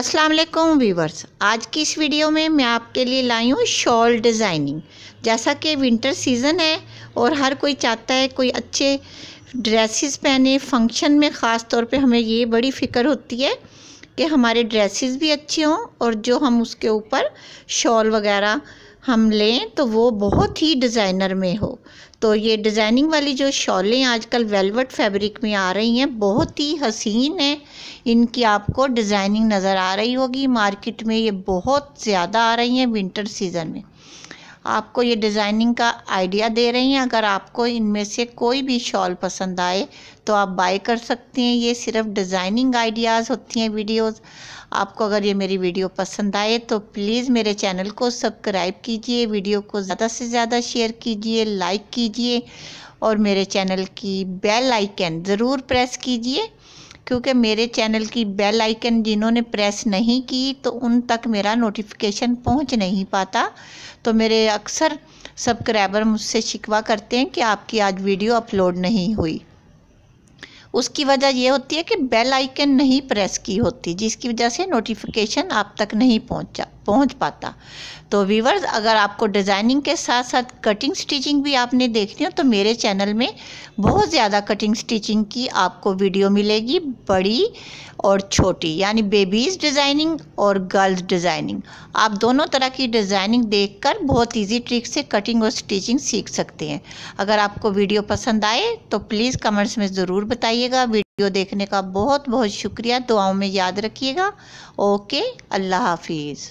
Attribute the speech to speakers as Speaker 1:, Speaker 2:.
Speaker 1: अस्सलाम वालेकुम वीवर्स आज की इस वीडियो में मैं आपके लिए लाई हूँ शॉल डिज़ाइनिंग जैसा कि विंटर सीज़न है और हर कोई चाहता है कोई अच्छे ड्रेसेस पहने फंक्शन में ख़ास तौर पे हमें ये बड़ी फ़िक्र होती है कि हमारे ड्रेसेस भी अच्छे हों और जो हम उसके ऊपर शॉल वगैरह हम लें तो वो बहुत ही डिज़ाइनर में हो तो ये डिज़ाइनिंग वाली जो शॉलें आजकल वेलवेट फैब्रिक में आ रही हैं बहुत ही हसीन है इनकी आपको डिज़ाइनिंग नज़र आ रही होगी मार्केट में ये बहुत ज़्यादा आ रही हैं विंटर सीज़न में आपको ये डिज़ाइनिंग का आइडिया दे रही हैं अगर आपको इनमें से कोई भी शॉल पसंद आए तो आप बाय कर सकते हैं ये सिर्फ डिज़ाइनिंग आइडियाज़ होती हैं वीडियोस आपको अगर ये मेरी वीडियो पसंद आए तो प्लीज़ मेरे चैनल को सब्सक्राइब कीजिए वीडियो को ज़्यादा से ज़्यादा शेयर कीजिए लाइक कीजिए और मेरे चैनल की बेल आइकन ज़रूर प्रेस कीजिए क्योंकि मेरे चैनल की बेल आइकन जिन्होंने प्रेस नहीं की तो उन तक मेरा नोटिफिकेशन पहुंच नहीं पाता तो मेरे अक्सर सब्सक्राइबर मुझसे शिकवा करते हैं कि आपकी आज वीडियो अपलोड नहीं हुई उसकी वजह यह होती है कि बेल आइकन नहीं प्रेस की होती जिसकी वजह से नोटिफिकेशन आप तक नहीं पहुंचा पहुंच पाता तो व्यूवर्स अगर आपको डिज़ाइनिंग के साथ साथ कटिंग स्टिचिंग भी आपने देखनी हो तो मेरे चैनल में बहुत ज़्यादा कटिंग स्टिचिंग की आपको वीडियो मिलेगी बड़ी और छोटी यानी बेबीज़ डिज़ाइनिंग और गर्ल्स डिज़ाइनिंग आप दोनों तरह की डिज़ाइनिंग देखकर बहुत इजी ट्रिक से कटिंग और स्टिचिंग सीख सकते हैं अगर आपको वीडियो पसंद आए तो प्लीज़ कमेंट्स में ज़रूर बताइएगा वीडियो देखने का बहुत बहुत शुक्रिया दुआओं में याद रखिएगा ओके अल्लाह हाफिज़